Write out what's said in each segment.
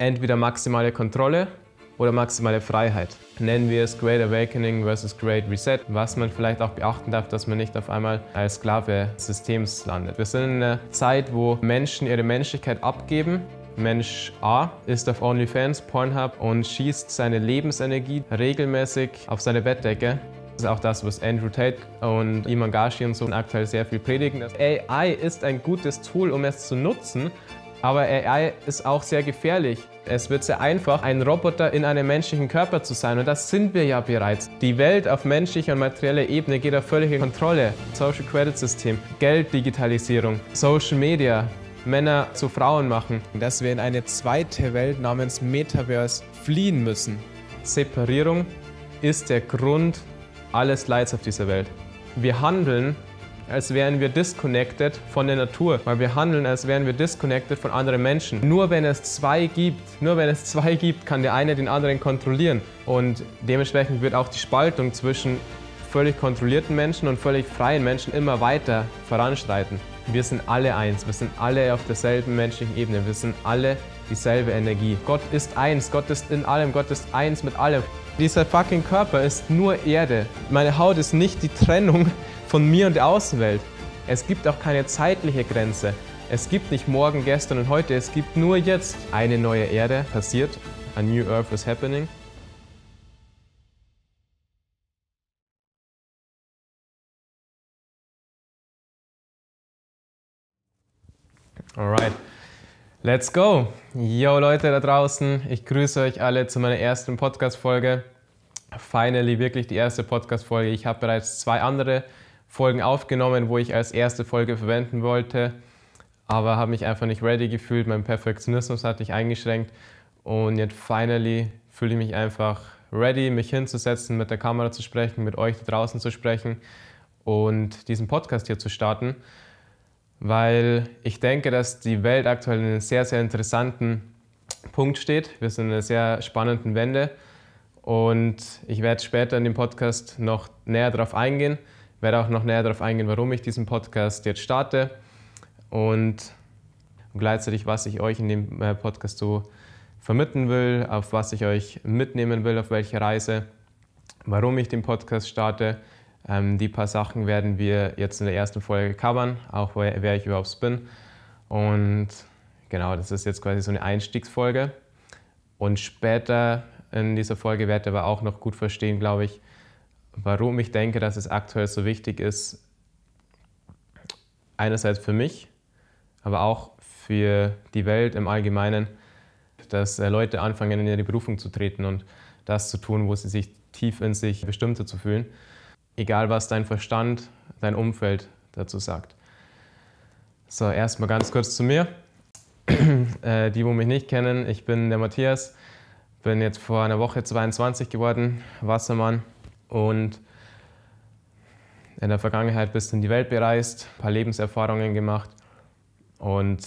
entweder maximale Kontrolle oder maximale Freiheit. Nennen wir es Great Awakening versus Great Reset, was man vielleicht auch beachten darf, dass man nicht auf einmal als Sklave des Systems landet. Wir sind in einer Zeit, wo Menschen ihre Menschlichkeit abgeben. Mensch A ist auf OnlyFans, Pornhub und schießt seine Lebensenergie regelmäßig auf seine Bettdecke. Das ist auch das, was Andrew Tate und Iman Gashi und so aktuell sehr viel predigen. AI ist ein gutes Tool, um es zu nutzen, aber AI ist auch sehr gefährlich. Es wird sehr einfach, ein Roboter in einem menschlichen Körper zu sein. Und das sind wir ja bereits. Die Welt auf menschlicher und materieller Ebene geht auf völlige Kontrolle. Social Credit System, Gelddigitalisierung, Social Media, Männer zu Frauen machen. Dass wir in eine zweite Welt namens Metaverse fliehen müssen. Separierung ist der Grund alles Leids auf dieser Welt. Wir handeln als wären wir disconnected von der Natur, weil wir handeln, als wären wir disconnected von anderen Menschen. Nur wenn es zwei gibt, nur wenn es zwei gibt, kann der eine den anderen kontrollieren. Und dementsprechend wird auch die Spaltung zwischen völlig kontrollierten Menschen und völlig freien Menschen immer weiter voranschreiten. Wir sind alle eins, wir sind alle auf derselben menschlichen Ebene, wir sind alle dieselbe Energie. Gott ist eins, Gott ist in allem, Gott ist eins mit allem. Dieser fucking Körper ist nur Erde. Meine Haut ist nicht die Trennung von mir und der Außenwelt. Es gibt auch keine zeitliche Grenze. Es gibt nicht morgen, gestern und heute, es gibt nur jetzt. Eine neue Erde passiert. A new earth is happening. Alright, let's go! Yo Leute da draußen, ich grüße euch alle zu meiner ersten Podcast-Folge. Finally, wirklich die erste Podcast-Folge. Ich habe bereits zwei andere Folgen aufgenommen, wo ich als erste Folge verwenden wollte, aber habe mich einfach nicht ready gefühlt. Mein Perfektionismus hat mich eingeschränkt und jetzt finally fühle ich mich einfach ready, mich hinzusetzen, mit der Kamera zu sprechen, mit euch da draußen zu sprechen und diesen Podcast hier zu starten, weil ich denke, dass die Welt aktuell in einem sehr, sehr interessanten Punkt steht. Wir sind in einer sehr spannenden Wende und ich werde später in dem Podcast noch näher darauf eingehen werde auch noch näher darauf eingehen, warum ich diesen Podcast jetzt starte und gleichzeitig, was ich euch in dem äh, Podcast so vermitteln will, auf was ich euch mitnehmen will, auf welche Reise, warum ich den Podcast starte. Ähm, die paar Sachen werden wir jetzt in der ersten Folge covern, auch wer, wer ich überhaupt bin. Und genau, das ist jetzt quasi so eine Einstiegsfolge. Und später in dieser Folge werdet ihr aber auch noch gut verstehen, glaube ich, warum ich denke, dass es aktuell so wichtig ist, einerseits für mich, aber auch für die Welt im Allgemeinen, dass äh, Leute anfangen, in ihre Berufung zu treten und das zu tun, wo sie sich tief in sich bestimmter zu fühlen, egal was dein Verstand, dein Umfeld dazu sagt. So, erstmal ganz kurz zu mir. Äh, die, die mich nicht kennen, ich bin der Matthias, bin jetzt vor einer Woche 22 geworden, Wassermann. Und in der Vergangenheit bist du in die Welt bereist, ein paar Lebenserfahrungen gemacht und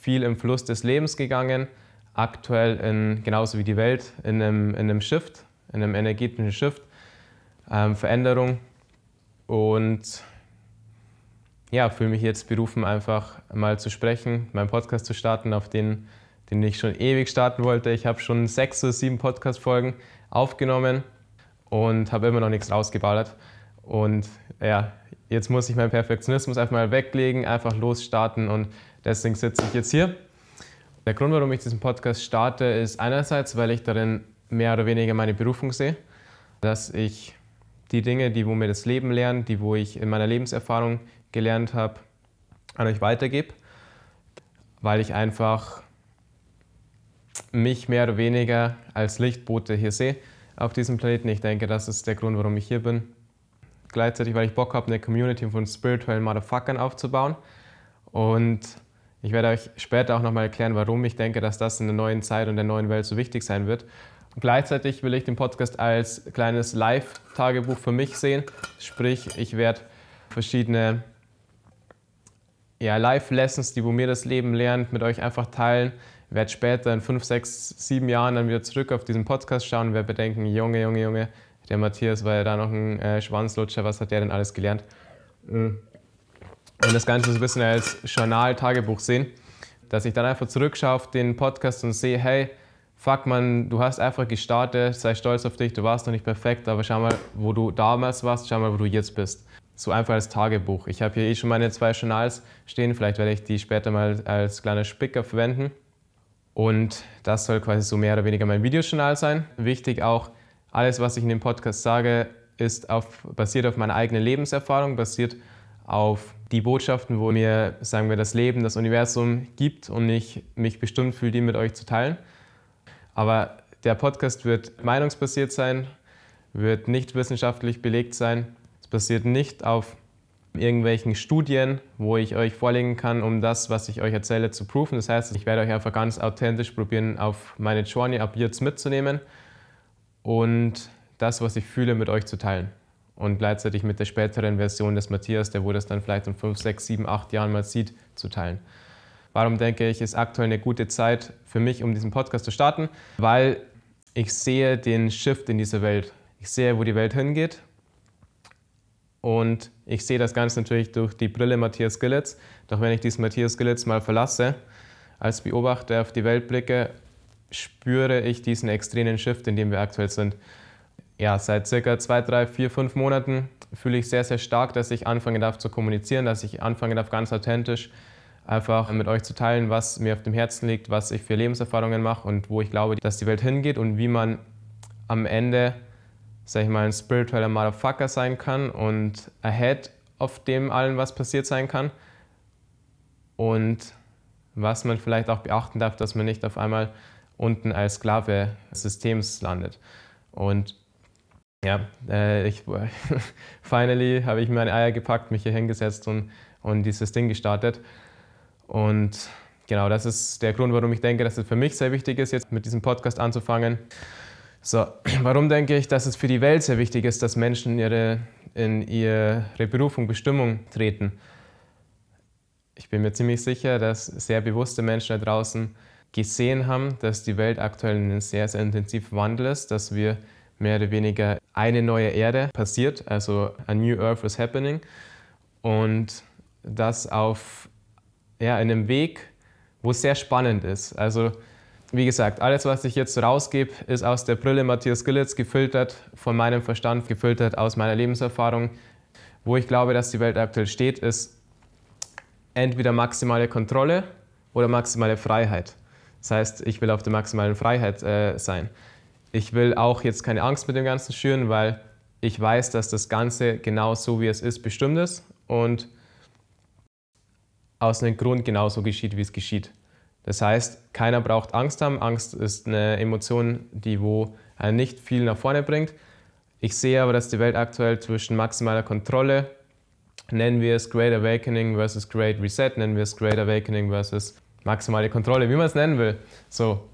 viel im Fluss des Lebens gegangen. Aktuell in, genauso wie die Welt in einem, in einem Shift, in einem energetischen Shift, ähm, Veränderung. Und ja, fühle mich jetzt berufen, einfach mal zu sprechen, meinen Podcast zu starten, auf den, den ich schon ewig starten wollte. Ich habe schon sechs oder sieben Podcast-Folgen aufgenommen und habe immer noch nichts rausgeballert. Und ja, jetzt muss ich meinen Perfektionismus einfach mal weglegen, einfach losstarten und deswegen sitze ich jetzt hier. Der Grund, warum ich diesen Podcast starte, ist einerseits, weil ich darin mehr oder weniger meine Berufung sehe, dass ich die Dinge, die wo mir das Leben lernt, die wo ich in meiner Lebenserfahrung gelernt habe, an euch weitergebe, weil ich einfach mich mehr oder weniger als Lichtbote hier sehe auf diesem Planeten. Ich denke, das ist der Grund, warum ich hier bin. Gleichzeitig, weil ich Bock habe, eine Community von spirituellen Motherfuckern aufzubauen. Und ich werde euch später auch nochmal erklären, warum ich denke, dass das in der neuen Zeit und der neuen Welt so wichtig sein wird. Und gleichzeitig will ich den Podcast als kleines Live-Tagebuch für mich sehen. Sprich, ich werde verschiedene ja, Live-Lessons, die wo mir das Leben lernt, mit euch einfach teilen, werde später in fünf, sechs, sieben Jahren dann wieder zurück auf diesen Podcast schauen und werde bedenken, Junge, Junge, Junge, der Matthias war ja da noch ein äh, Schwanzlutscher, was hat der denn alles gelernt? Mhm. Und das Ganze so ein bisschen als Journal-Tagebuch sehen, dass ich dann einfach zurückschaue auf den Podcast und sehe, hey, fuck man, du hast einfach gestartet, sei stolz auf dich, du warst noch nicht perfekt, aber schau mal, wo du damals warst, schau mal, wo du jetzt bist. So einfach als Tagebuch. Ich habe hier eh schon meine zwei Journals stehen, vielleicht werde ich die später mal als kleiner Spicker verwenden. Und das soll quasi so mehr oder weniger mein Videojournal sein. Wichtig auch, alles, was ich in dem Podcast sage, ist auf, basiert auf meiner eigenen Lebenserfahrung, basiert auf die Botschaften, wo mir, sagen wir, das Leben, das Universum gibt und ich mich bestimmt fühle, die mit euch zu teilen. Aber der Podcast wird meinungsbasiert sein, wird nicht wissenschaftlich belegt sein. Es basiert nicht auf irgendwelchen Studien, wo ich euch vorlegen kann, um das, was ich euch erzähle, zu prüfen. Das heißt, ich werde euch einfach ganz authentisch probieren, auf meine Journey ab jetzt mitzunehmen und das, was ich fühle, mit euch zu teilen. Und gleichzeitig mit der späteren Version des Matthias, der wo das dann vielleicht in 5, 6, 7, 8 Jahren mal sieht, zu teilen. Warum denke ich, ist aktuell eine gute Zeit für mich, um diesen Podcast zu starten? Weil ich sehe den Shift in dieser Welt. Ich sehe, wo die Welt hingeht und ich sehe das Ganze natürlich durch die Brille Matthias Gillitz. Doch wenn ich diesen Matthias Gillitz mal verlasse, als Beobachter auf die Welt blicke, spüre ich diesen extremen Shift, in dem wir aktuell sind. Ja, seit circa zwei, drei, vier, fünf Monaten fühle ich sehr, sehr stark, dass ich anfangen darf zu kommunizieren, dass ich anfangen darf, ganz authentisch einfach mit euch zu teilen, was mir auf dem Herzen liegt, was ich für Lebenserfahrungen mache und wo ich glaube, dass die Welt hingeht und wie man am Ende sag ich mal, ein spiritueller Motherfucker sein kann und ahead auf dem allen, was passiert sein kann. Und was man vielleicht auch beachten darf, dass man nicht auf einmal unten als Sklave des Systems landet. Und ja, äh, ich, finally habe ich meine Eier gepackt, mich hier hingesetzt und, und dieses Ding gestartet. Und genau, das ist der Grund, warum ich denke, dass es für mich sehr wichtig ist, jetzt mit diesem Podcast anzufangen. So, warum denke ich, dass es für die Welt sehr wichtig ist, dass Menschen in ihre, in ihre Berufung, Bestimmung treten? Ich bin mir ziemlich sicher, dass sehr bewusste Menschen da draußen gesehen haben, dass die Welt aktuell in einem sehr, sehr intensiven Wandel ist, dass wir mehr oder weniger eine neue Erde passiert, also a new earth is happening und das auf ja, einem Weg, wo es sehr spannend ist. Also wie gesagt, alles, was ich jetzt rausgebe, ist aus der Brille Matthias Gillitz gefiltert, von meinem Verstand gefiltert, aus meiner Lebenserfahrung. Wo ich glaube, dass die Welt aktuell steht, ist entweder maximale Kontrolle oder maximale Freiheit. Das heißt, ich will auf der maximalen Freiheit äh, sein. Ich will auch jetzt keine Angst mit dem Ganzen schüren, weil ich weiß, dass das Ganze genau so, wie es ist, bestimmt ist und aus einem Grund genauso geschieht, wie es geschieht. Das heißt, keiner braucht Angst haben. Angst ist eine Emotion, die wo einen nicht viel nach vorne bringt. Ich sehe aber, dass die Welt aktuell zwischen maximaler Kontrolle, nennen wir es Great Awakening versus Great Reset, nennen wir es Great Awakening versus maximale Kontrolle, wie man es nennen will. So,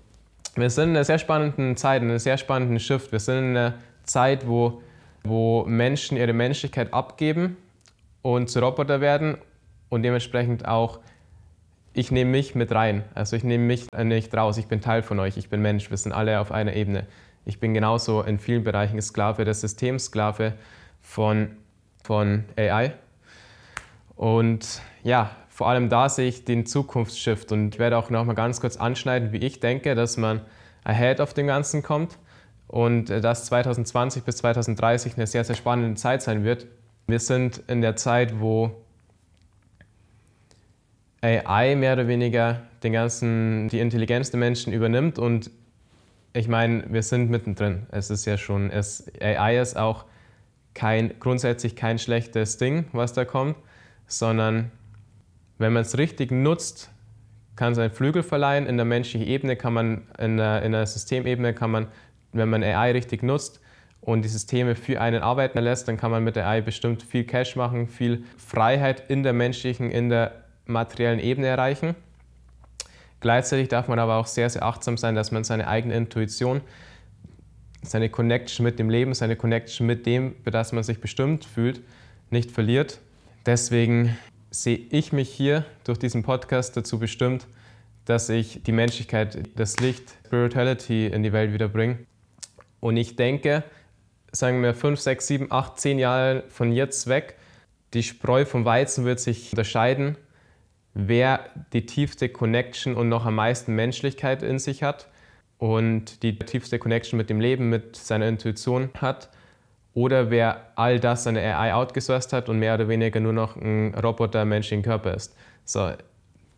wir sind in einer sehr spannenden Zeit, in einem sehr spannenden Shift. Wir sind in einer Zeit, wo, wo Menschen ihre Menschlichkeit abgeben und zu Roboter werden und dementsprechend auch ich nehme mich mit rein. Also ich nehme mich nicht raus. Ich bin Teil von euch. Ich bin Mensch. Wir sind alle auf einer Ebene. Ich bin genauso in vielen Bereichen Sklave des Systems, Sklave von, von AI. Und ja, vor allem da sehe ich den Zukunftsschiff. Und ich werde auch nochmal ganz kurz anschneiden, wie ich denke, dass man ahead auf dem Ganzen kommt und äh, dass 2020 bis 2030 eine sehr, sehr spannende Zeit sein wird. Wir sind in der Zeit, wo AI mehr oder weniger den ganzen, die Intelligenz der Menschen übernimmt und ich meine, wir sind mittendrin. Es ist ja schon, es, AI ist auch kein, grundsätzlich kein schlechtes Ding, was da kommt, sondern wenn man es richtig nutzt, kann es einen Flügel verleihen. In der menschlichen Ebene kann man, in der, in der Systemebene kann man, wenn man AI richtig nutzt und die Systeme für einen arbeiten lässt, dann kann man mit AI bestimmt viel Cash machen, viel Freiheit in der menschlichen, in der materiellen Ebene erreichen. Gleichzeitig darf man aber auch sehr, sehr achtsam sein, dass man seine eigene Intuition, seine Connection mit dem Leben, seine Connection mit dem, für das man sich bestimmt fühlt, nicht verliert. Deswegen sehe ich mich hier durch diesen Podcast dazu bestimmt, dass ich die Menschlichkeit, das Licht, Spirituality in die Welt wiederbringe. Und ich denke, sagen wir 5, 6, 7, 8, 10 Jahre von jetzt weg, die Spreu vom Weizen wird sich unterscheiden wer die tiefste Connection und noch am meisten Menschlichkeit in sich hat und die tiefste Connection mit dem Leben, mit seiner Intuition hat. Oder wer all das an der AI outgesourced hat und mehr oder weniger nur noch ein Roboter menschlichen Körper ist. So,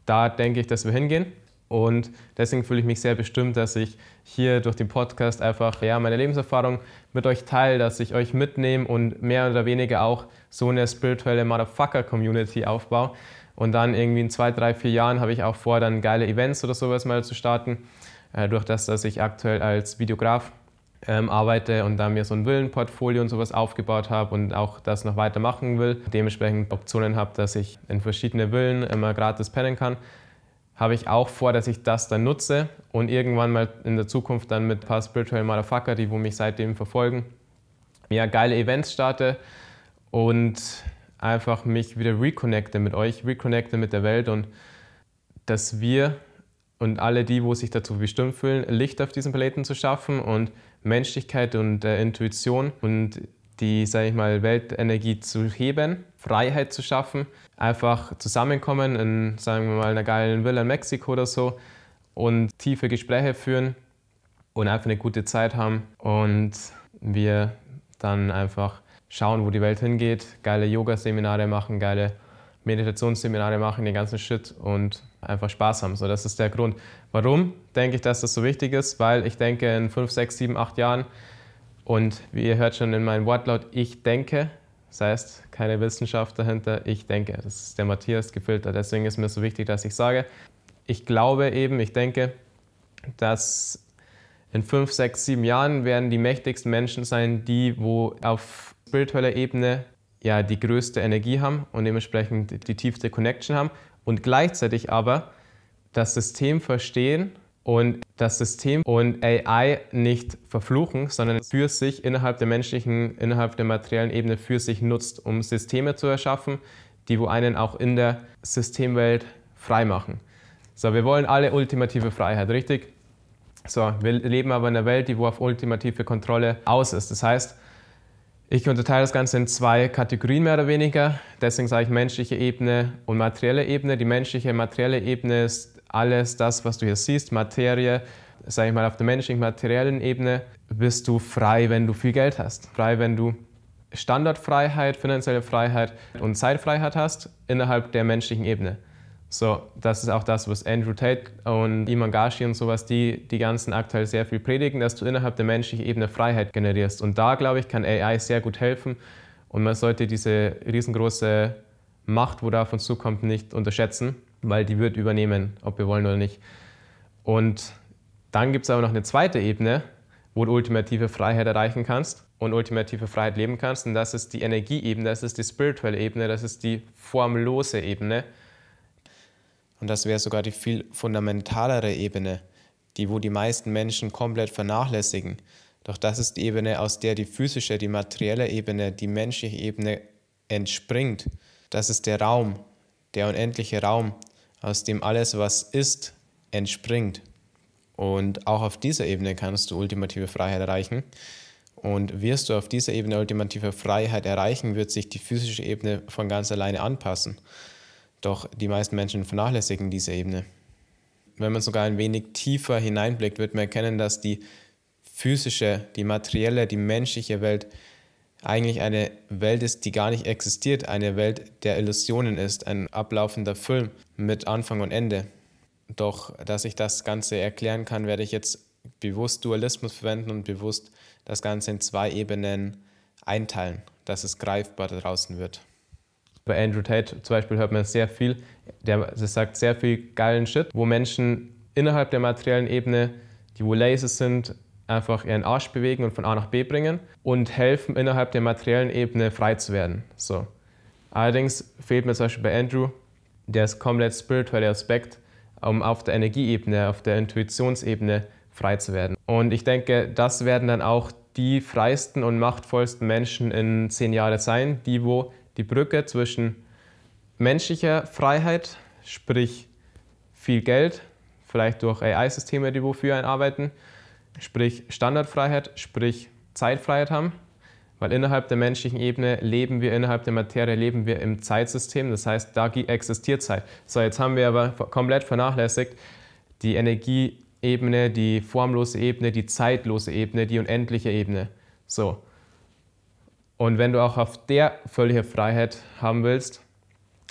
da denke ich, dass wir hingehen. Und deswegen fühle ich mich sehr bestimmt, dass ich hier durch den Podcast einfach ja, meine Lebenserfahrung mit euch teile, dass ich euch mitnehme und mehr oder weniger auch so eine spirituelle Motherfucker-Community aufbaue, und dann irgendwie in zwei, drei, vier Jahren habe ich auch vor, dann geile Events oder sowas mal zu starten. Äh, durch das, dass ich aktuell als Videograf ähm, arbeite und da mir so ein Willenportfolio und sowas aufgebaut habe und auch das noch weitermachen will, dementsprechend Optionen habe, dass ich in verschiedene Villen immer gratis pennen kann, habe ich auch vor, dass ich das dann nutze und irgendwann mal in der Zukunft dann mit ein paar Spiritual Motherfucker, die wo mich seitdem verfolgen, ja, geile Events starte und einfach mich wieder reconnecte mit euch, reconnecte mit der Welt und dass wir und alle die, wo sich dazu bestimmt fühlen, Licht auf diesem Planeten zu schaffen und Menschlichkeit und äh, Intuition und die, sage ich mal, Weltenergie zu heben, Freiheit zu schaffen, einfach zusammenkommen in, sagen wir mal, einer geilen Villa in Mexiko oder so und tiefe Gespräche führen und einfach eine gute Zeit haben und wir dann einfach schauen, wo die Welt hingeht, geile Yoga-Seminare machen, geile Meditationsseminare machen, den ganzen Shit und einfach Spaß haben. So, das ist der Grund. Warum denke ich, dass das so wichtig ist? Weil ich denke, in 5, 6, 7, 8 Jahren und wie ihr hört schon in meinem Wortlaut, ich denke, das heißt, keine Wissenschaft dahinter, ich denke. Das ist der Matthias gefiltert. Deswegen ist mir so wichtig, dass ich sage, ich glaube eben, ich denke, dass in fünf, sechs, sieben Jahren werden die mächtigsten Menschen sein, die, wo auf spiritueller Ebene ja die größte Energie haben und dementsprechend die tiefste Connection haben und gleichzeitig aber das System verstehen und das System und AI nicht verfluchen, sondern für sich innerhalb der menschlichen, innerhalb der materiellen Ebene für sich nutzt, um Systeme zu erschaffen, die wo einen auch in der Systemwelt frei machen. So, wir wollen alle ultimative Freiheit, richtig? So, wir leben aber in einer Welt, die wo auf ultimative Kontrolle aus ist. Das heißt, ich unterteile das Ganze in zwei Kategorien mehr oder weniger. Deswegen sage ich menschliche Ebene und materielle Ebene. Die menschliche, materielle Ebene ist alles das, was du hier siehst, Materie. Sage ich mal, auf der menschlichen, materiellen Ebene bist du frei, wenn du viel Geld hast. Frei, wenn du Standardfreiheit, finanzielle Freiheit und Zeitfreiheit hast innerhalb der menschlichen Ebene. So, das ist auch das, was Andrew Tate und Iman Gashi und sowas, die die ganzen aktuell sehr viel predigen, dass du innerhalb der menschlichen Ebene Freiheit generierst. Und da, glaube ich, kann AI sehr gut helfen. Und man sollte diese riesengroße Macht, wo davon zukommt, nicht unterschätzen, weil die wird übernehmen, ob wir wollen oder nicht. Und dann gibt es aber noch eine zweite Ebene, wo du ultimative Freiheit erreichen kannst und ultimative Freiheit leben kannst. Und das ist die Energieebene, das ist die spirituelle Ebene, das ist die formlose Ebene. Und das wäre sogar die viel fundamentalere Ebene, die wo die meisten Menschen komplett vernachlässigen. Doch das ist die Ebene, aus der die physische, die materielle Ebene, die menschliche Ebene entspringt. Das ist der Raum, der unendliche Raum, aus dem alles, was ist, entspringt. Und auch auf dieser Ebene kannst du ultimative Freiheit erreichen. Und wirst du auf dieser Ebene ultimative Freiheit erreichen, wird sich die physische Ebene von ganz alleine anpassen. Doch die meisten Menschen vernachlässigen diese Ebene. Wenn man sogar ein wenig tiefer hineinblickt, wird man erkennen, dass die physische, die materielle, die menschliche Welt eigentlich eine Welt ist, die gar nicht existiert, eine Welt der Illusionen ist, ein ablaufender Film mit Anfang und Ende. Doch dass ich das Ganze erklären kann, werde ich jetzt bewusst Dualismus verwenden und bewusst das Ganze in zwei Ebenen einteilen, dass es greifbar da draußen wird. Bei Andrew Tate zum Beispiel hört man sehr viel, der, sagt sehr viel geilen Shit, wo Menschen innerhalb der materiellen Ebene, die wo lazy sind, einfach ihren Arsch bewegen und von A nach B bringen und helfen, innerhalb der materiellen Ebene frei zu werden. So. Allerdings fehlt mir zum Beispiel bei Andrew der komplett spirituelle Aspekt, um auf der Energieebene, auf der Intuitionsebene frei zu werden. Und ich denke, das werden dann auch die freisten und machtvollsten Menschen in zehn Jahren sein, die wo die Brücke zwischen menschlicher Freiheit, sprich viel Geld, vielleicht durch AI-Systeme, die wofür einarbeiten, sprich Standardfreiheit, sprich Zeitfreiheit haben, weil innerhalb der menschlichen Ebene leben wir, innerhalb der Materie leben wir im Zeitsystem, das heißt, da existiert Zeit. So, jetzt haben wir aber komplett vernachlässigt die Energieebene, die formlose Ebene, die zeitlose Ebene, die unendliche Ebene. So, und wenn du auch auf der völlige Freiheit haben willst,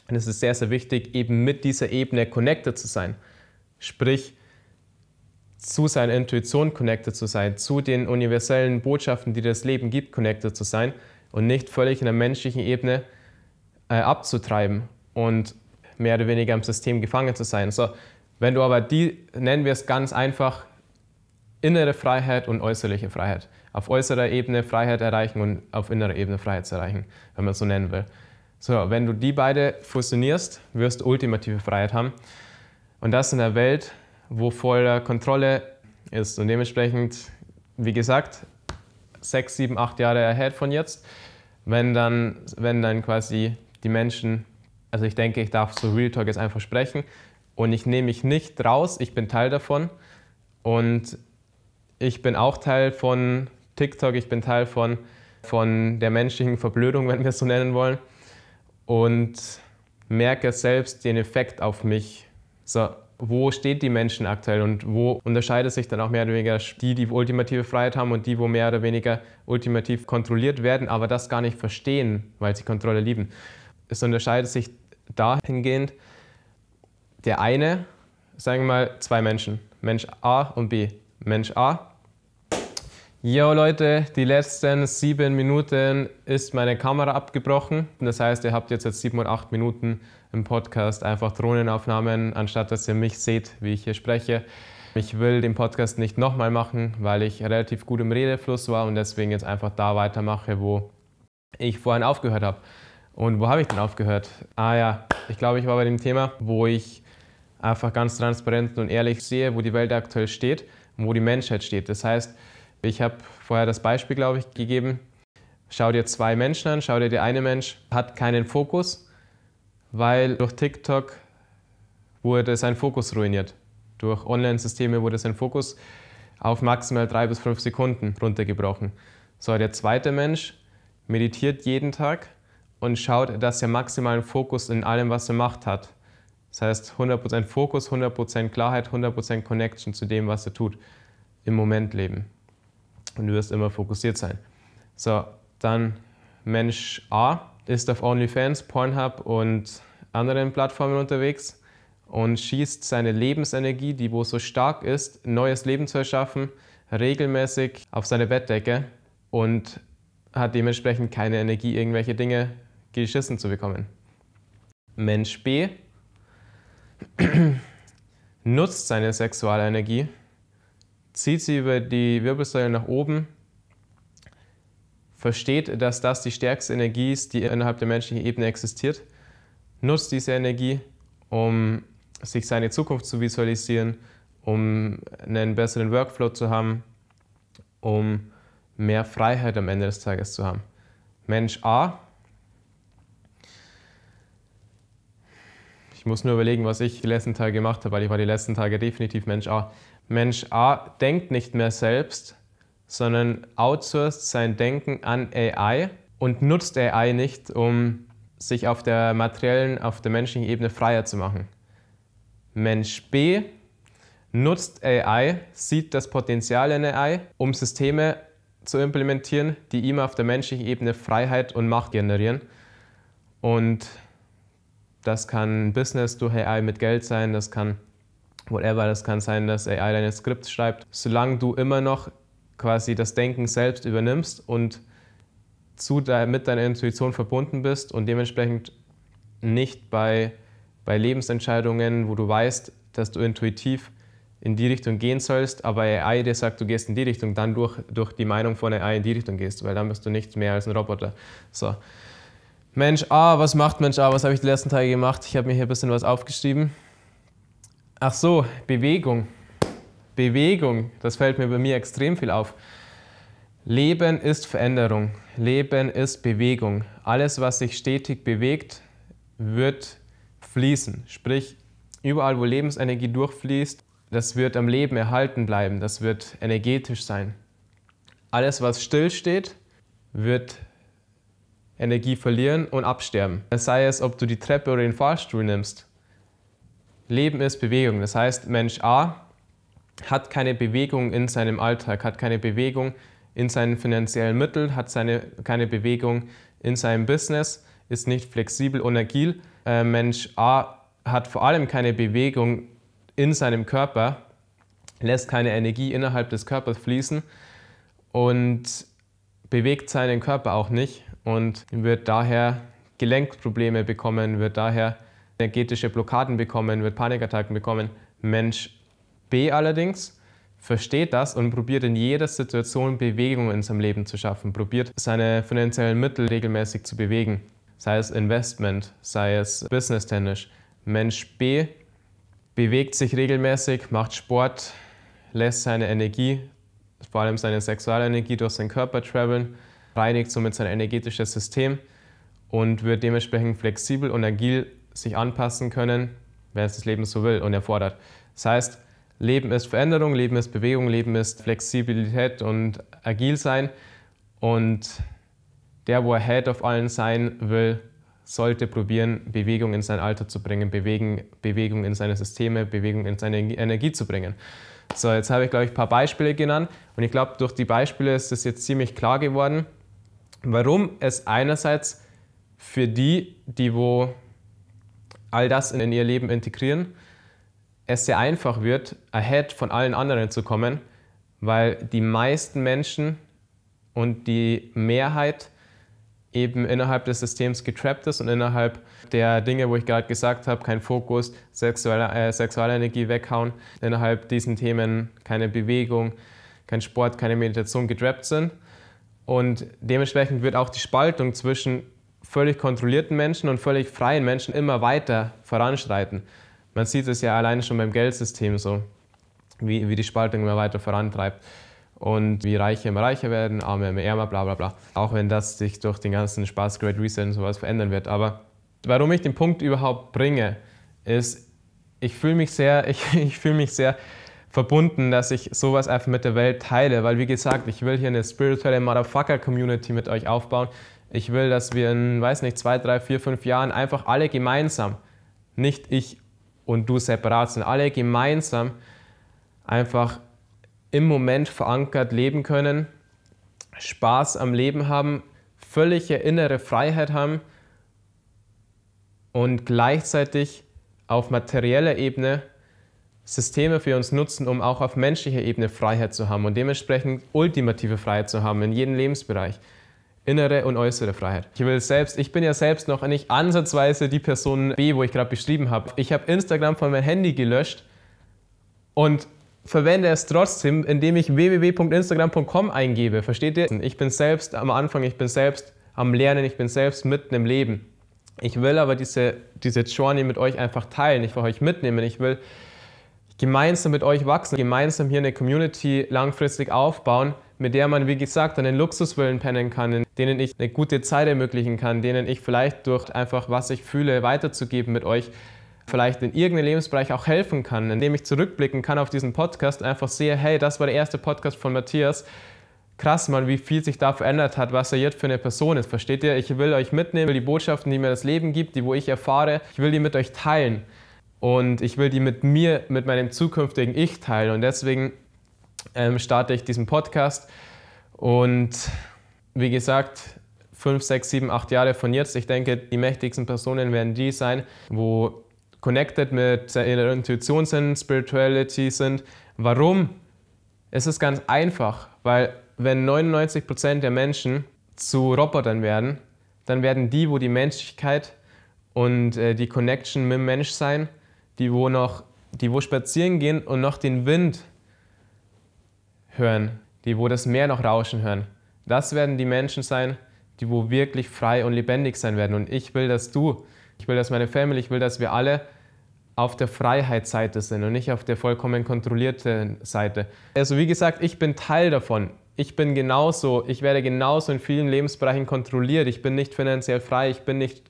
dann ist es sehr, sehr wichtig, eben mit dieser Ebene connected zu sein. Sprich, zu seiner Intuition connected zu sein, zu den universellen Botschaften, die das Leben gibt, connected zu sein und nicht völlig in der menschlichen Ebene äh, abzutreiben und mehr oder weniger im System gefangen zu sein. So, wenn du aber die, nennen wir es ganz einfach, innere Freiheit und äußerliche Freiheit auf äußerer Ebene Freiheit erreichen und auf innerer Ebene Freiheit zu erreichen, wenn man es so nennen will. So, wenn du die beide fusionierst, wirst du ultimative Freiheit haben. Und das in einer Welt, wo voller Kontrolle ist. Und dementsprechend, wie gesagt, sechs, sieben, acht Jahre ahead von jetzt, wenn dann, wenn dann quasi die Menschen, also ich denke, ich darf so Real Talk jetzt einfach sprechen und ich nehme mich nicht raus, ich bin Teil davon und ich bin auch Teil von TikTok, ich bin Teil von, von der menschlichen Verblödung, wenn wir es so nennen wollen. Und merke selbst den Effekt auf mich. So, wo steht die Menschen aktuell und wo unterscheidet sich dann auch mehr oder weniger die, die ultimative Freiheit haben und die, wo mehr oder weniger ultimativ kontrolliert werden, aber das gar nicht verstehen, weil sie Kontrolle lieben. Es unterscheidet sich dahingehend, der eine, sagen wir mal, zwei Menschen, Mensch A und B. Mensch A Yo Leute, die letzten sieben Minuten ist meine Kamera abgebrochen. Das heißt, ihr habt jetzt, jetzt sieben oder acht Minuten im Podcast einfach Drohnenaufnahmen, anstatt dass ihr mich seht, wie ich hier spreche. Ich will den Podcast nicht nochmal machen, weil ich relativ gut im Redefluss war und deswegen jetzt einfach da weitermache, wo ich vorhin aufgehört habe. Und wo habe ich denn aufgehört? Ah ja, ich glaube, ich war bei dem Thema, wo ich einfach ganz transparent und ehrlich sehe, wo die Welt aktuell steht und wo die Menschheit steht. Das heißt, ich habe vorher das Beispiel, glaube ich, gegeben. Schau dir zwei Menschen an, schau dir der eine Mensch hat keinen Fokus, weil durch TikTok wurde sein Fokus ruiniert. Durch Online-Systeme wurde sein Fokus auf maximal drei bis fünf Sekunden runtergebrochen. So, der zweite Mensch meditiert jeden Tag und schaut, dass er maximalen Fokus in allem, was er macht, hat. Das heißt, 100% Fokus, 100% Klarheit, 100% Connection zu dem, was er tut, im Moment leben und du wirst immer fokussiert sein. So, dann Mensch A ist auf OnlyFans, Pornhub und anderen Plattformen unterwegs und schießt seine Lebensenergie, die wo so stark ist, neues Leben zu erschaffen, regelmäßig auf seine Bettdecke und hat dementsprechend keine Energie, irgendwelche Dinge geschissen zu bekommen. Mensch B nutzt seine Sexualenergie. Energie zieht sie über die Wirbelsäule nach oben, versteht, dass das die stärkste Energie ist, die innerhalb der menschlichen Ebene existiert, nutzt diese Energie, um sich seine Zukunft zu visualisieren, um einen besseren Workflow zu haben, um mehr Freiheit am Ende des Tages zu haben. Mensch A, ich muss nur überlegen, was ich die letzten Tage gemacht habe, weil ich war die letzten Tage definitiv Mensch A. Mensch A denkt nicht mehr selbst, sondern outsourced sein Denken an AI und nutzt AI nicht, um sich auf der materiellen, auf der menschlichen Ebene freier zu machen. Mensch B nutzt AI, sieht das Potenzial in AI, um Systeme zu implementieren, die ihm auf der menschlichen Ebene Freiheit und Macht generieren. Und das kann Business durch AI mit Geld sein, das kann whatever. Das kann sein, dass AI deine Skripts schreibt. Solange du immer noch quasi das Denken selbst übernimmst und zu de mit deiner Intuition verbunden bist und dementsprechend nicht bei, bei Lebensentscheidungen, wo du weißt, dass du intuitiv in die Richtung gehen sollst, aber AI dir sagt, du gehst in die Richtung, dann durch, durch die Meinung von AI in die Richtung gehst, weil dann bist du nichts mehr als ein Roboter. So. Mensch A, ah, was macht Mensch A? Ah, was habe ich die letzten Tage gemacht? Ich habe mir hier ein bisschen was aufgeschrieben. Ach so, Bewegung. Bewegung, das fällt mir bei mir extrem viel auf. Leben ist Veränderung. Leben ist Bewegung. Alles, was sich stetig bewegt, wird fließen. Sprich, überall, wo Lebensenergie durchfließt, das wird am Leben erhalten bleiben. Das wird energetisch sein. Alles, was stillsteht, wird Energie verlieren und absterben. Sei es, ob du die Treppe oder den Fahrstuhl nimmst. Leben ist Bewegung. Das heißt, Mensch A hat keine Bewegung in seinem Alltag, hat keine Bewegung in seinen finanziellen Mitteln, hat seine, keine Bewegung in seinem Business, ist nicht flexibel und agil. Äh, Mensch A hat vor allem keine Bewegung in seinem Körper, lässt keine Energie innerhalb des Körpers fließen und bewegt seinen Körper auch nicht und wird daher Gelenkprobleme bekommen, wird daher energetische Blockaden bekommen, wird Panikattacken bekommen. Mensch B allerdings versteht das und probiert in jeder Situation Bewegung in seinem Leben zu schaffen, probiert seine finanziellen Mittel regelmäßig zu bewegen, sei es Investment, sei es business businesstechnisch. Mensch B bewegt sich regelmäßig, macht Sport, lässt seine Energie, vor allem seine Sexualenergie durch seinen Körper traveln, reinigt somit sein energetisches System und wird dementsprechend flexibel und agil sich anpassen können, wenn es das Leben so will und erfordert. Das heißt, Leben ist Veränderung, Leben ist Bewegung, Leben ist Flexibilität und agil sein. Und der, wo er Head of allen sein will, sollte probieren, Bewegung in sein Alter zu bringen, Bewegen, Bewegung in seine Systeme, Bewegung in seine Energie zu bringen. So, jetzt habe ich, glaube ich, ein paar Beispiele genannt und ich glaube, durch die Beispiele ist es jetzt ziemlich klar geworden, warum es einerseits für die, die wo all das in ihr Leben integrieren, es sehr einfach wird, ahead von allen anderen zu kommen, weil die meisten Menschen und die Mehrheit eben innerhalb des Systems getrappt ist und innerhalb der Dinge, wo ich gerade gesagt habe, kein Fokus, sexuelle, äh, Sexualenergie weghauen, innerhalb diesen Themen keine Bewegung, kein Sport, keine Meditation getrappt sind. Und dementsprechend wird auch die Spaltung zwischen völlig kontrollierten Menschen und völlig freien Menschen immer weiter voranschreiten. Man sieht es ja alleine schon beim Geldsystem so, wie, wie die Spaltung immer weiter vorantreibt und wie Reiche immer reicher werden, Arme immer ärmer, bla bla bla. Auch wenn das sich durch den ganzen Spaß, Great Reset und sowas verändern wird. Aber warum ich den Punkt überhaupt bringe, ist, ich fühle mich ich, ich fühle mich sehr verbunden, dass ich sowas einfach mit der Welt teile, weil wie gesagt, ich will hier eine spirituelle Motherfucker-Community mit euch aufbauen. Ich will, dass wir in, weiß nicht, zwei, drei, vier, fünf Jahren einfach alle gemeinsam, nicht ich und du separat, sondern alle gemeinsam einfach im Moment verankert leben können, Spaß am Leben haben, völlige innere Freiheit haben und gleichzeitig auf materieller Ebene Systeme für uns nutzen, um auch auf menschlicher Ebene Freiheit zu haben und dementsprechend ultimative Freiheit zu haben in jedem Lebensbereich innere und äußere Freiheit. Ich will selbst, ich bin ja selbst noch nicht ansatzweise die Person B, wo ich gerade beschrieben habe. Ich habe Instagram von meinem Handy gelöscht und verwende es trotzdem, indem ich www.instagram.com eingebe. Versteht ihr? Ich bin selbst am Anfang, ich bin selbst am Lernen, ich bin selbst mitten im Leben. Ich will aber diese, diese Journey mit euch einfach teilen, ich will euch mitnehmen, ich will gemeinsam mit euch wachsen, gemeinsam hier eine Community langfristig aufbauen, mit der man, wie gesagt, an den Luxuswillen pennen kann, in denen ich eine gute Zeit ermöglichen kann, denen ich vielleicht durch einfach, was ich fühle, weiterzugeben mit euch, vielleicht in irgendeinem Lebensbereich auch helfen kann, indem ich zurückblicken kann auf diesen Podcast, einfach sehe, hey, das war der erste Podcast von Matthias. Krass, Mann, wie viel sich da verändert hat, was er jetzt für eine Person ist. Versteht ihr? Ich will euch mitnehmen, will die Botschaften, die mir das Leben gibt, die wo ich erfahre, ich will die mit euch teilen. Und ich will die mit mir, mit meinem zukünftigen Ich teilen. Und deswegen ähm, starte ich diesen Podcast. Und wie gesagt, fünf, sechs, sieben, acht Jahre von jetzt, ich denke, die mächtigsten Personen werden die sein, wo connected mit ihrer Intuition sind, Spirituality sind. Warum? Es ist ganz einfach, weil wenn 99% der Menschen zu Robotern werden, dann werden die, wo die Menschlichkeit und äh, die Connection mit dem Mensch sein, die wo noch, die wo spazieren gehen und noch den Wind hören, die wo das Meer noch rauschen hören. Das werden die Menschen sein, die wo wirklich frei und lebendig sein werden. Und ich will, dass du, ich will, dass meine Family, ich will, dass wir alle auf der Freiheitsseite sind und nicht auf der vollkommen kontrollierten Seite. Also wie gesagt, ich bin Teil davon. Ich bin genauso, ich werde genauso in vielen Lebensbereichen kontrolliert. Ich bin nicht finanziell frei, ich bin nicht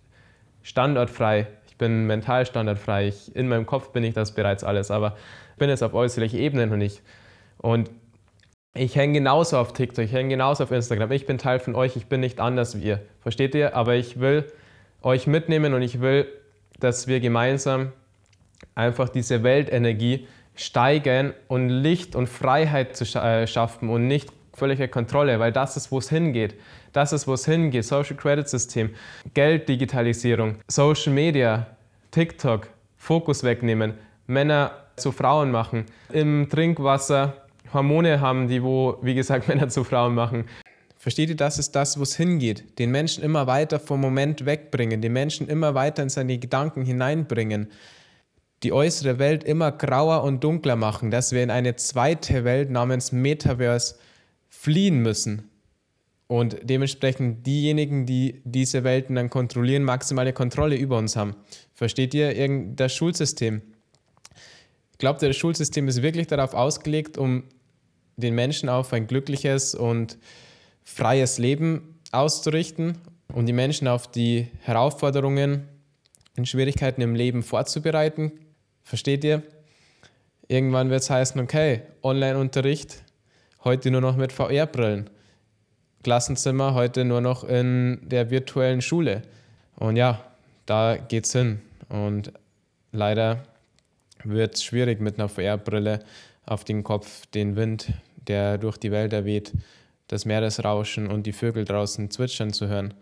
standortfrei, ich bin mental standortfrei. Ich, in meinem Kopf bin ich das bereits alles, aber ich bin es auf äußerlichen Ebenen und ich. Und ich hänge genauso auf TikTok, ich hänge genauso auf Instagram. Ich bin Teil von euch, ich bin nicht anders wie ihr. Versteht ihr? Aber ich will euch mitnehmen und ich will, dass wir gemeinsam einfach diese Weltenergie steigern und Licht und Freiheit zu äh, schaffen und nicht völlige Kontrolle, weil das ist, wo es hingeht. Das ist, wo es hingeht. Social Credit System, Gelddigitalisierung, Social Media, TikTok, Fokus wegnehmen, Männer zu Frauen machen, im Trinkwasser Hormone haben, die wo, wie gesagt, Männer zu Frauen machen. Versteht ihr, das ist das, wo es hingeht. Den Menschen immer weiter vom Moment wegbringen, den Menschen immer weiter in seine Gedanken hineinbringen, die äußere Welt immer grauer und dunkler machen, dass wir in eine zweite Welt namens Metaverse fliehen müssen. Und dementsprechend diejenigen, die diese Welten dann kontrollieren, maximale Kontrolle über uns haben. Versteht ihr das Schulsystem? Glaubt ihr, das Schulsystem ist wirklich darauf ausgelegt, um den Menschen auf ein glückliches und freies Leben auszurichten und die Menschen auf die Herausforderungen und Schwierigkeiten im Leben vorzubereiten. Versteht ihr? Irgendwann wird es heißen, okay, Online-Unterricht, heute nur noch mit VR-Brillen. Klassenzimmer heute nur noch in der virtuellen Schule. Und ja, da geht's hin. Und leider wird es schwierig mit einer VR-Brille auf den Kopf, den Wind, der durch die Wälder weht, das Meeresrauschen und die Vögel draußen zwitschern zu hören.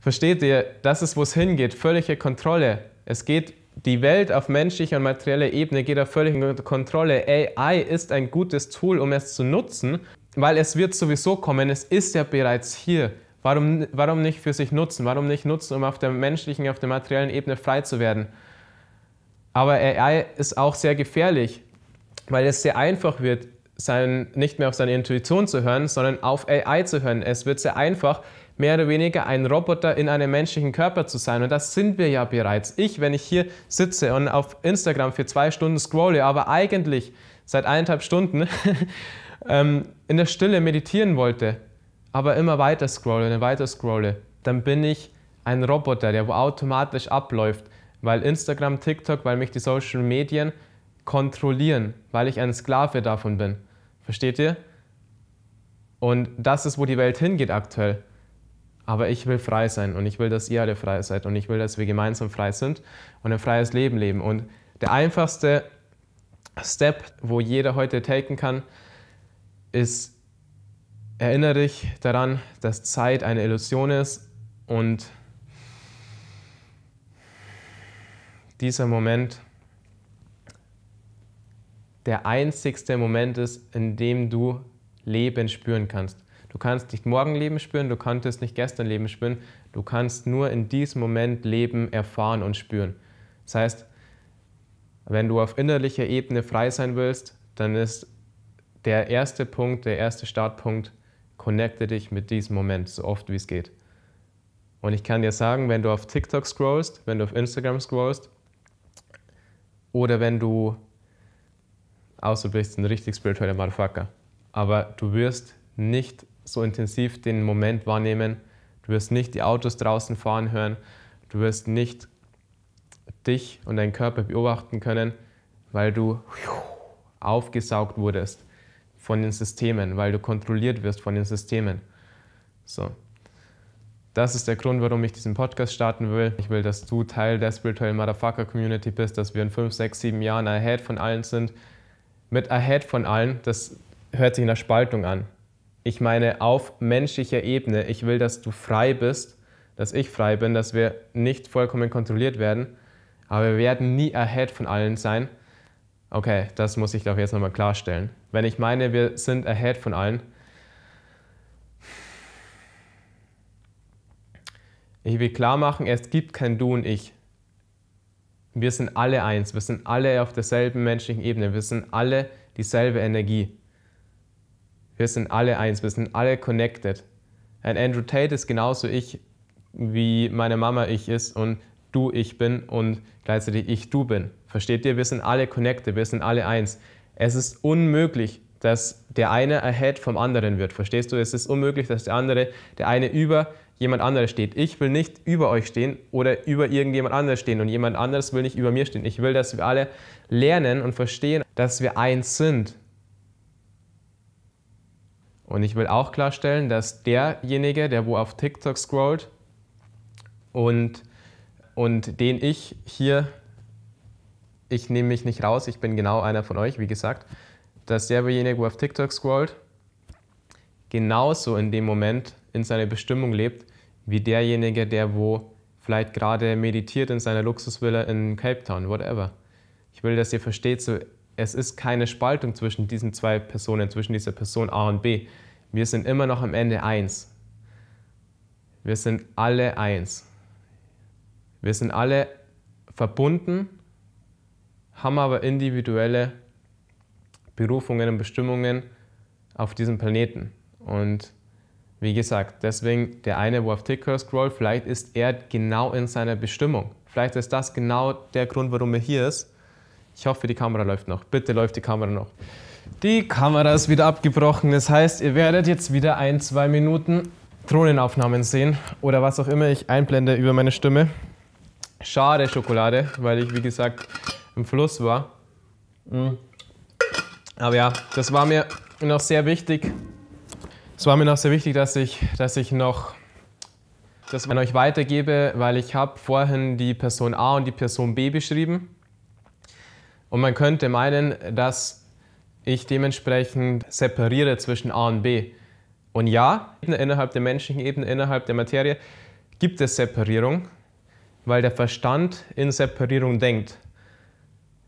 Versteht ihr, das ist, wo es hingeht, völlige Kontrolle. Es geht, die Welt auf menschlicher und materieller Ebene geht auf völlige Kontrolle. AI ist ein gutes Tool, um es zu nutzen, weil es wird sowieso kommen, es ist ja bereits hier. Warum, warum nicht für sich nutzen? Warum nicht nutzen, um auf der menschlichen, auf der materiellen Ebene frei zu werden? Aber AI ist auch sehr gefährlich, weil es sehr einfach wird, sein, nicht mehr auf seine Intuition zu hören, sondern auf AI zu hören. Es wird sehr einfach, mehr oder weniger ein Roboter in einem menschlichen Körper zu sein. Und das sind wir ja bereits. Ich, wenn ich hier sitze und auf Instagram für zwei Stunden scrolle, aber eigentlich seit eineinhalb Stunden ähm, in der Stille meditieren wollte, aber immer weiter scrolle und weiter scrolle, dann bin ich ein Roboter, der automatisch abläuft weil Instagram, TikTok, weil mich die Social Medien kontrollieren, weil ich ein Sklave davon bin. Versteht ihr? Und das ist, wo die Welt hingeht aktuell. Aber ich will frei sein und ich will, dass ihr alle frei seid und ich will, dass wir gemeinsam frei sind und ein freies Leben leben. Und der einfachste Step, wo jeder heute taken kann, ist, erinnere dich daran, dass Zeit eine Illusion ist und dieser Moment der einzigste Moment ist, in dem du Leben spüren kannst. Du kannst nicht morgen Leben spüren, du kannst nicht gestern Leben spüren, du kannst nur in diesem Moment Leben erfahren und spüren. Das heißt, wenn du auf innerlicher Ebene frei sein willst, dann ist der erste Punkt, der erste Startpunkt, connecte dich mit diesem Moment so oft wie es geht. Und ich kann dir sagen, wenn du auf TikTok scrollst, wenn du auf Instagram scrollst, oder wenn du, außer du bist ein richtig spiritueller Motherfucker, aber du wirst nicht so intensiv den Moment wahrnehmen, du wirst nicht die Autos draußen fahren hören, du wirst nicht dich und deinen Körper beobachten können, weil du aufgesaugt wurdest von den Systemen, weil du kontrolliert wirst von den Systemen. So. Das ist der Grund, warum ich diesen Podcast starten will. Ich will, dass du Teil der Spiritual Motherfucker Community bist, dass wir in 5, 6, 7 Jahren ahead von allen sind. Mit ahead von allen, das hört sich in der Spaltung an. Ich meine auf menschlicher Ebene. Ich will, dass du frei bist, dass ich frei bin, dass wir nicht vollkommen kontrolliert werden. Aber wir werden nie ahead von allen sein. Okay, das muss ich doch jetzt nochmal klarstellen. Wenn ich meine, wir sind ahead von allen, Ich will klar machen, es gibt kein Du und Ich. Wir sind alle eins, wir sind alle auf derselben menschlichen Ebene, wir sind alle dieselbe Energie. Wir sind alle eins, wir sind alle connected. Ein Andrew Tate ist genauso ich, wie meine Mama ich ist und du ich bin und gleichzeitig ich du bin. Versteht ihr? Wir sind alle connected, wir sind alle eins. Es ist unmöglich, dass der eine ahead vom anderen wird. Verstehst du? Es ist unmöglich, dass der andere, der eine über jemand anderes steht. Ich will nicht über euch stehen oder über irgendjemand anderes stehen und jemand anderes will nicht über mir stehen. Ich will, dass wir alle lernen und verstehen, dass wir eins sind. Und ich will auch klarstellen, dass derjenige, der wo auf TikTok scrollt und, und den ich hier, ich nehme mich nicht raus, ich bin genau einer von euch, wie gesagt, dass derjenige, wo auf TikTok scrollt, genauso in dem Moment in seiner Bestimmung lebt, wie derjenige, der wo vielleicht gerade meditiert in seiner Luxusvilla in Cape Town, whatever. Ich will, dass ihr versteht, so, es ist keine Spaltung zwischen diesen zwei Personen, zwischen dieser Person A und B. Wir sind immer noch am Ende eins. Wir sind alle eins. Wir sind alle verbunden, haben aber individuelle Berufungen und Bestimmungen auf diesem Planeten. Und wie gesagt, deswegen der eine, wo auf Ticker scrollt, vielleicht ist er genau in seiner Bestimmung. Vielleicht ist das genau der Grund, warum er hier ist. Ich hoffe, die Kamera läuft noch. Bitte läuft die Kamera noch. Die Kamera ist wieder abgebrochen. Das heißt, ihr werdet jetzt wieder ein, zwei Minuten Drohnenaufnahmen sehen oder was auch immer ich einblende über meine Stimme. Schade Schokolade, weil ich wie gesagt im Fluss war. Mm. Aber ja, das war mir noch sehr wichtig, es war mir noch sehr wichtig, dass ich, dass ich noch das an euch weitergebe, weil ich habe vorhin die Person A und die Person B beschrieben. Und man könnte meinen, dass ich dementsprechend separiere zwischen A und B. Und ja, innerhalb der menschlichen Ebene, innerhalb der Materie gibt es Separierung, weil der Verstand in Separierung denkt.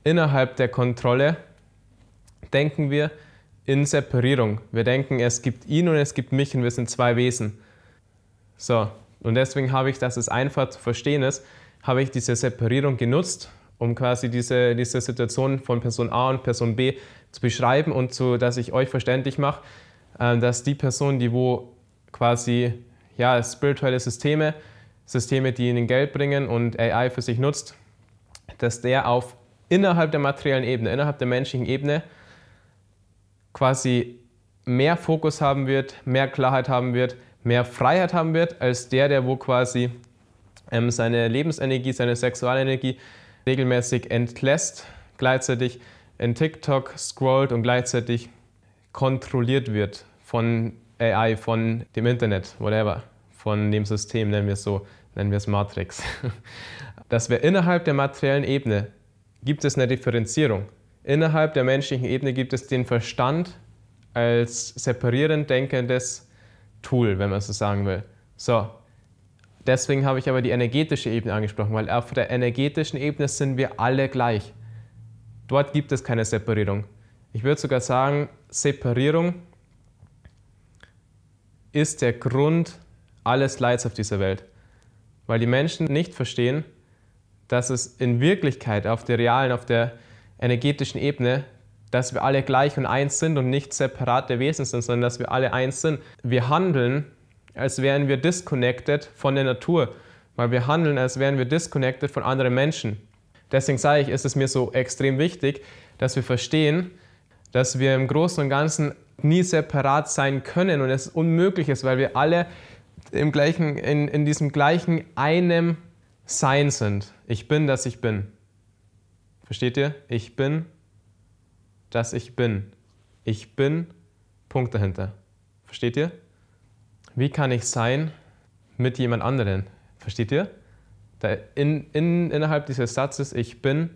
Innerhalb der Kontrolle denken wir, in Separierung. Wir denken, es gibt ihn und es gibt mich und wir sind zwei Wesen. So, und deswegen habe ich, dass es einfach zu verstehen ist, habe ich diese Separierung genutzt, um quasi diese, diese Situation von Person A und Person B zu beschreiben und zu, dass ich euch verständlich mache, äh, dass die Person, die wo quasi ja, spirituelle Systeme, Systeme, die ihnen Geld bringen und AI für sich nutzt, dass der auf innerhalb der materiellen Ebene, innerhalb der menschlichen Ebene, quasi mehr Fokus haben wird, mehr Klarheit haben wird, mehr Freiheit haben wird, als der, der wo quasi ähm, seine Lebensenergie, seine Sexualenergie regelmäßig entlässt, gleichzeitig in TikTok scrollt und gleichzeitig kontrolliert wird von AI, von dem Internet, whatever, von dem System, nennen wir es so, nennen wir es Matrix. Dass wir innerhalb der materiellen Ebene gibt es eine Differenzierung. Innerhalb der menschlichen Ebene gibt es den Verstand als separierend denkendes Tool, wenn man so sagen will. So, deswegen habe ich aber die energetische Ebene angesprochen, weil auf der energetischen Ebene sind wir alle gleich. Dort gibt es keine Separierung. Ich würde sogar sagen, Separierung ist der Grund alles Leids auf dieser Welt, weil die Menschen nicht verstehen, dass es in Wirklichkeit auf der realen, auf der energetischen Ebene, dass wir alle gleich und eins sind und nicht separate Wesen sind, sondern dass wir alle eins sind. Wir handeln, als wären wir disconnected von der Natur, weil wir handeln, als wären wir disconnected von anderen Menschen. Deswegen sage ich, ist es mir so extrem wichtig, dass wir verstehen, dass wir im Großen und Ganzen nie separat sein können und es unmöglich ist, weil wir alle im gleichen, in, in diesem gleichen einem Sein sind. Ich bin, dass ich bin. Versteht ihr? Ich bin, dass ich bin. Ich bin, Punkt dahinter. Versteht ihr? Wie kann ich sein mit jemand anderen? Versteht ihr? In, in, innerhalb dieses Satzes Ich bin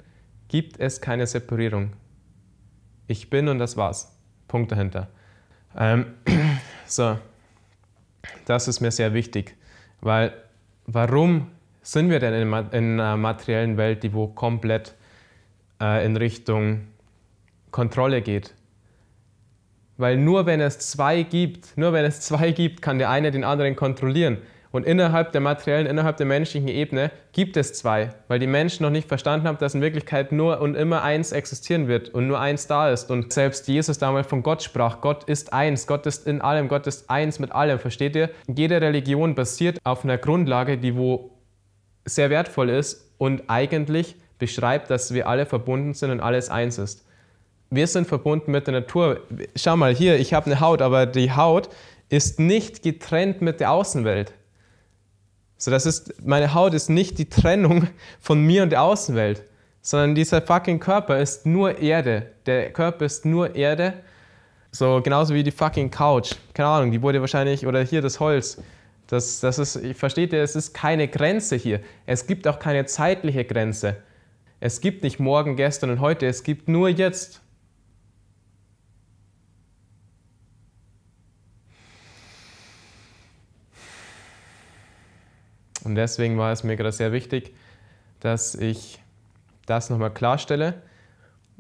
gibt es keine Separierung. Ich bin und das war's. Punkt dahinter. Ähm, so, das ist mir sehr wichtig, weil warum sind wir denn in, in einer materiellen Welt, die wo komplett äh, in Richtung Kontrolle geht. Weil nur wenn es zwei gibt, nur wenn es zwei gibt, kann der eine den anderen kontrollieren. Und innerhalb der materiellen, innerhalb der menschlichen Ebene gibt es zwei, weil die Menschen noch nicht verstanden haben, dass in Wirklichkeit nur und immer eins existieren wird und nur eins da ist. Und selbst Jesus damals von Gott sprach, Gott ist eins, Gott ist in allem, Gott ist eins mit allem, versteht ihr? Jede Religion basiert auf einer Grundlage, die wo sehr wertvoll ist und eigentlich beschreibt, dass wir alle verbunden sind und alles eins ist. Wir sind verbunden mit der Natur. Schau mal hier, ich habe eine Haut, aber die Haut ist nicht getrennt mit der Außenwelt. So, das ist, meine Haut ist nicht die Trennung von mir und der Außenwelt, sondern dieser fucking Körper ist nur Erde. Der Körper ist nur Erde. So, genauso wie die fucking Couch. Keine Ahnung, die wurde wahrscheinlich, oder hier das Holz. Das, das ist, versteht ihr, es ist keine Grenze hier. Es gibt auch keine zeitliche Grenze. Es gibt nicht morgen, gestern und heute, es gibt nur jetzt. Und deswegen war es mir gerade sehr wichtig, dass ich das nochmal klarstelle,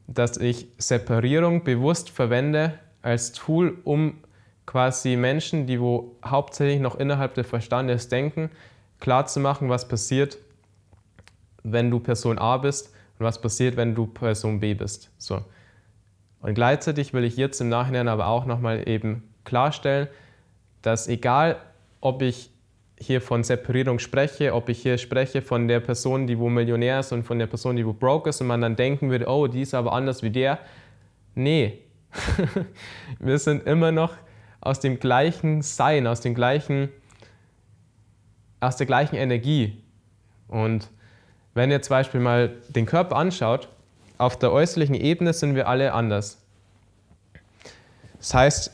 dass ich Separierung bewusst verwende als Tool, um quasi Menschen, die wo hauptsächlich noch innerhalb des Verstandes denken, klarzumachen, was passiert, wenn du Person A bist und was passiert, wenn du Person B bist. So. Und gleichzeitig will ich jetzt im Nachhinein aber auch nochmal eben klarstellen, dass egal, ob ich hier von Separierung spreche, ob ich hier spreche von der Person, die wo Millionär ist und von der Person, die wo broke ist und man dann denken würde, oh, die ist aber anders wie der. Nee, wir sind immer noch aus dem gleichen Sein, aus dem gleichen, aus der gleichen Energie. Und wenn ihr zum Beispiel mal den Körper anschaut, auf der äußerlichen Ebene sind wir alle anders. Das heißt,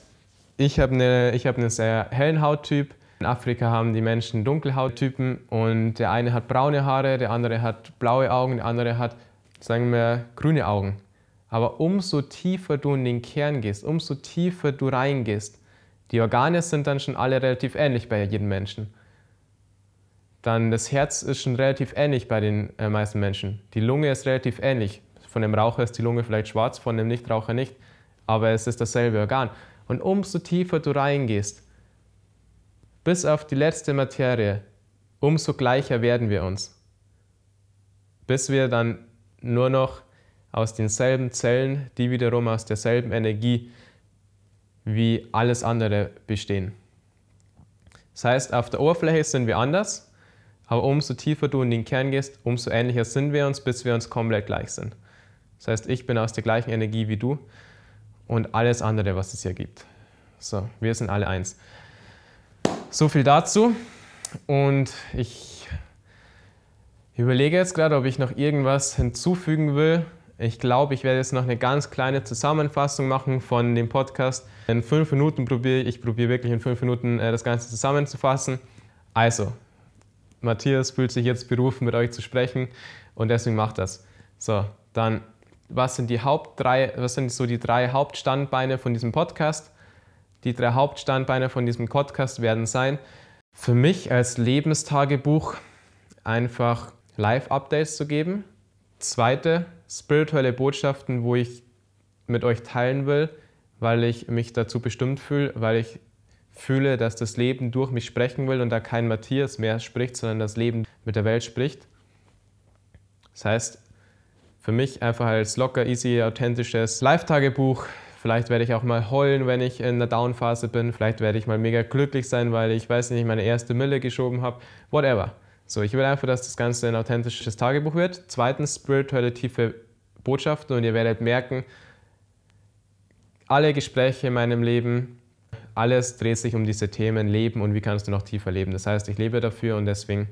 ich habe eine, hab einen ne sehr hellen Hauttyp, in Afrika haben die Menschen dunkle Hauttypen und der eine hat braune Haare, der andere hat blaue Augen, der andere hat, sagen wir, grüne Augen. Aber umso tiefer du in den Kern gehst, umso tiefer du reingehst, die Organe sind dann schon alle relativ ähnlich bei jedem Menschen. Dann das Herz ist schon relativ ähnlich bei den äh, meisten Menschen. Die Lunge ist relativ ähnlich. Von dem Raucher ist die Lunge vielleicht schwarz, von dem Nichtraucher nicht. Aber es ist dasselbe Organ. Und umso tiefer du reingehst, bis auf die letzte Materie, umso gleicher werden wir uns. Bis wir dann nur noch aus denselben Zellen, die wiederum aus derselben Energie wie alles andere bestehen. Das heißt, auf der Oberfläche sind wir anders, aber umso tiefer du in den Kern gehst, umso ähnlicher sind wir uns, bis wir uns komplett gleich sind. Das heißt, ich bin aus der gleichen Energie wie du und alles andere, was es hier gibt. So, wir sind alle eins. So viel dazu. Und ich überlege jetzt gerade, ob ich noch irgendwas hinzufügen will. Ich glaube, ich werde jetzt noch eine ganz kleine Zusammenfassung machen von dem Podcast. In fünf Minuten probiere ich, ich probiere wirklich in fünf Minuten äh, das Ganze zusammenzufassen. Also, Matthias fühlt sich jetzt berufen, mit euch zu sprechen und deswegen macht das. So, dann, was sind die Haupt drei, was sind so die drei Hauptstandbeine von diesem Podcast? Die drei Hauptstandbeine von diesem Podcast werden sein, für mich als Lebenstagebuch einfach Live-Updates zu geben. Zweite, spirituelle Botschaften, wo ich mit euch teilen will, weil ich mich dazu bestimmt fühle, weil ich fühle, dass das Leben durch mich sprechen will und da kein Matthias mehr spricht, sondern das Leben mit der Welt spricht. Das heißt, für mich einfach als locker, easy, authentisches Live-Tagebuch. Vielleicht werde ich auch mal heulen, wenn ich in einer Down-Phase bin. Vielleicht werde ich mal mega glücklich sein, weil ich, weiß nicht, meine erste Mille geschoben habe. Whatever. So, ich will einfach, dass das Ganze ein authentisches Tagebuch wird. Zweitens, spirituelle tiefe Botschaften und ihr werdet merken, alle Gespräche in meinem Leben alles dreht sich um diese Themen Leben und wie kannst du noch tiefer leben. Das heißt, ich lebe dafür und deswegen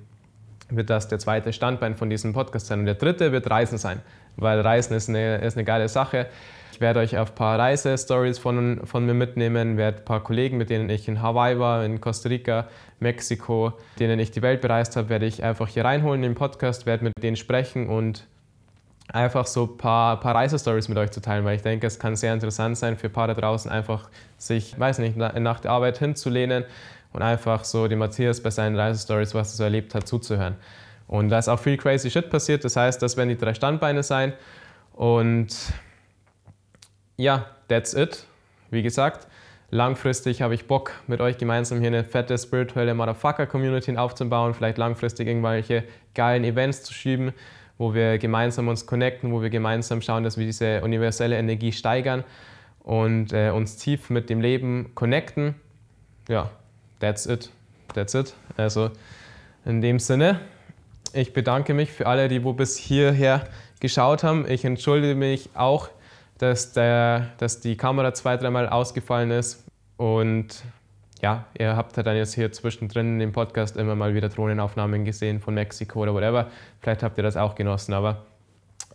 wird das der zweite Standbein von diesem Podcast sein. Und der dritte wird Reisen sein, weil Reisen ist eine, ist eine geile Sache. Ich werde euch auf ein paar Reisestories von, von mir mitnehmen, werde ein paar Kollegen, mit denen ich in Hawaii war, in Costa Rica, Mexiko, denen ich die Welt bereist habe, werde ich einfach hier reinholen in den Podcast, werde mit denen sprechen und einfach so ein paar, paar Reisestories mit euch zu teilen, weil ich denke, es kann sehr interessant sein für Paare draußen, einfach sich, weiß nicht, nach der Arbeit hinzulehnen und einfach so dem Matthias bei seinen Reisestories, was er so erlebt hat, zuzuhören. Und da ist auch viel crazy Shit passiert, das heißt, das werden die drei Standbeine sein. Und ja, that's it. Wie gesagt, langfristig habe ich Bock, mit euch gemeinsam hier eine fette spirituelle Motherfucker-Community aufzubauen, vielleicht langfristig irgendwelche geilen Events zu schieben wo wir gemeinsam uns connecten, wo wir gemeinsam schauen, dass wir diese universelle Energie steigern und äh, uns tief mit dem Leben connecten. Ja, that's it. That's it. Also in dem Sinne, ich bedanke mich für alle, die wo bis hierher geschaut haben. Ich entschuldige mich auch, dass, der, dass die Kamera zwei, dreimal ausgefallen ist und ja, ihr habt ja dann jetzt hier zwischendrin im Podcast immer mal wieder Drohnenaufnahmen gesehen von Mexiko oder whatever. Vielleicht habt ihr das auch genossen, aber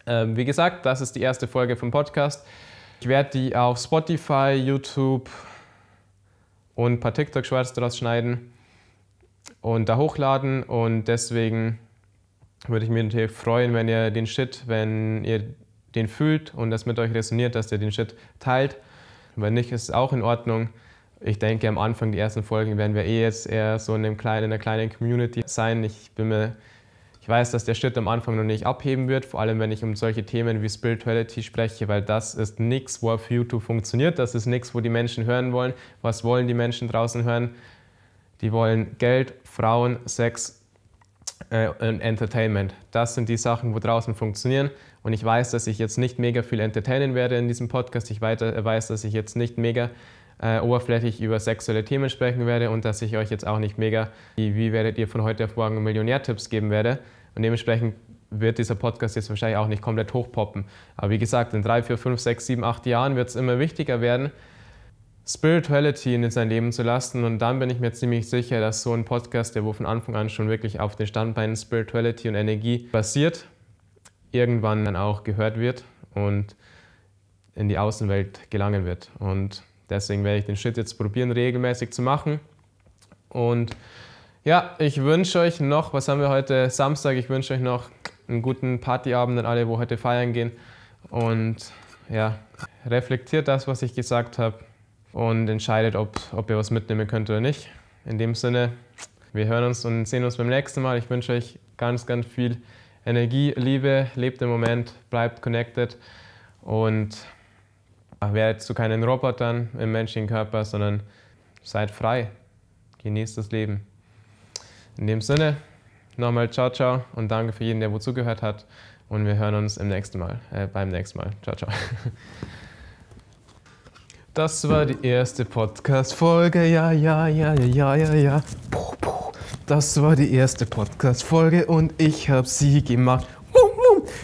ähm, wie gesagt, das ist die erste Folge vom Podcast. Ich werde die auf Spotify, YouTube und ein paar tiktok schwarz daraus schneiden und da hochladen und deswegen würde ich mich natürlich freuen, wenn ihr den Shit, wenn ihr den fühlt und das mit euch resoniert, dass ihr den Shit teilt. Wenn nicht, ist es auch in Ordnung. Ich denke, am Anfang, die ersten Folgen, werden wir eh jetzt eher so in, kleinen, in einer kleinen Community sein. Ich bin mir ich weiß, dass der Schritt am Anfang noch nicht abheben wird, vor allem wenn ich um solche Themen wie Spirituality spreche, weil das ist nichts, wo auf YouTube funktioniert, das ist nichts, wo die Menschen hören wollen. Was wollen die Menschen draußen hören? Die wollen Geld, Frauen, Sex äh, und Entertainment. Das sind die Sachen, wo draußen funktionieren. Und ich weiß, dass ich jetzt nicht mega viel entertainen werde in diesem Podcast. Ich weiter, äh, weiß, dass ich jetzt nicht mega äh, oberflächlich über sexuelle Themen sprechen werde und dass ich euch jetzt auch nicht mega, wie, wie werdet ihr von heute auf morgen Millionär-Tipps geben werde. Und dementsprechend wird dieser Podcast jetzt wahrscheinlich auch nicht komplett hochpoppen. Aber wie gesagt, in drei, vier, fünf, sechs, sieben, acht Jahren wird es immer wichtiger werden, Spirituality in sein Leben zu lassen. Und dann bin ich mir ziemlich sicher, dass so ein Podcast, der wo von Anfang an schon wirklich auf den Standbeinen Spirituality und Energie basiert, irgendwann dann auch gehört wird und in die Außenwelt gelangen wird. Und Deswegen werde ich den Schritt jetzt probieren, regelmäßig zu machen. Und ja, ich wünsche euch noch, was haben wir heute? Samstag, ich wünsche euch noch einen guten Partyabend an alle, wo heute feiern gehen. Und ja, reflektiert das, was ich gesagt habe und entscheidet, ob, ob ihr was mitnehmen könnt oder nicht. In dem Sinne, wir hören uns und sehen uns beim nächsten Mal. Ich wünsche euch ganz, ganz viel Energie, Liebe, lebt im Moment, bleibt connected und Werdet zu keinen Robotern im menschlichen Körper, sondern seid frei. Genießt das Leben. In dem Sinne, nochmal ciao, ciao und danke für jeden, der wo zugehört hat. Und wir hören uns im nächsten Mal, äh, beim nächsten Mal. Ciao, ciao. Das war die erste Podcast-Folge, ja, ja, ja, ja, ja, ja. Puh, puh. Das war die erste Podcast-Folge und ich habe sie gemacht.